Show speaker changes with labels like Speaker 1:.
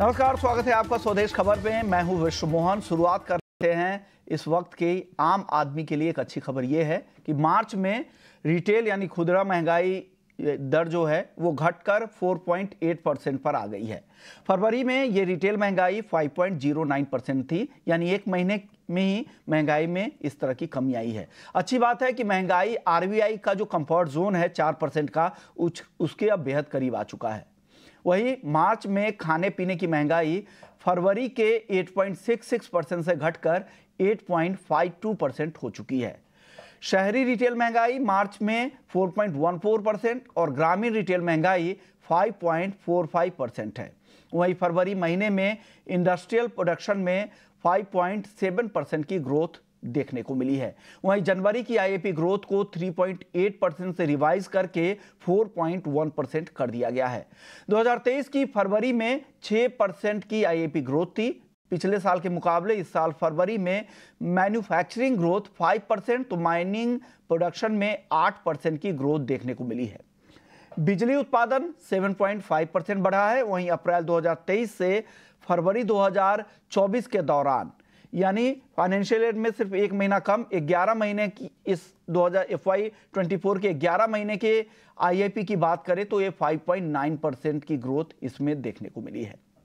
Speaker 1: नमस्कार स्वागत है आपका स्वदेश खबर पे मैं हूं विश्व मोहन शुरुआत करते हैं इस वक्त के आम आदमी के लिए एक अच्छी खबर ये है कि मार्च में रिटेल यानी खुदरा महंगाई दर जो है वो घटकर 4.8 परसेंट पर आ गई है फरवरी में ये रिटेल महंगाई 5.09 परसेंट थी यानी एक महीने में ही महंगाई में इस तरह की कमी आई है अच्छी बात है कि महंगाई आरबीआई का जो कंफर्ट जोन है 4 परसेंट का उस, उसके अब बेहद करीब आ चुका है वहीं मार्च में खाने पीने की महंगाई फरवरी के 8.66 परसेंट से घटकर 8.52 परसेंट हो चुकी है शहरी रिटेल महंगाई मार्च में 4.14 परसेंट और ग्रामीण रिटेल महंगाई 5.45 परसेंट है वहीं फरवरी महीने में इंडस्ट्रियल प्रोडक्शन में 5.7 परसेंट की ग्रोथ देखने को मिली है वहीं जनवरी की आईएपी ग्रोथ को 3.8 परसेंट से रिवाइज करके 4.1 परसेंट कर दिया गया है 2023 की फरवरी में 6 परसेंट की आईएपी ग्रोथ थी पिछले साल के मुकाबले इस साल फरवरी में मैन्युफैक्चरिंग ग्रोथ 5 परसेंट तो माइनिंग प्रोडक्शन में 8 परसेंट की ग्रोथ देखने को मिली है बिजली उत्पादन 7.5 परसेंट बढ़ा है वहीं अप्रैल 2023 से फरवरी 2024 के दौरान यानी फाइनेंशियल ईयर में सिर्फ एक महीना कम 11 महीने की इस 2000 एफ आई ट्वेंटी के 11 महीने के आईआईपी की बात करें तो ये 5.9 परसेंट की ग्रोथ इसमें देखने को मिली है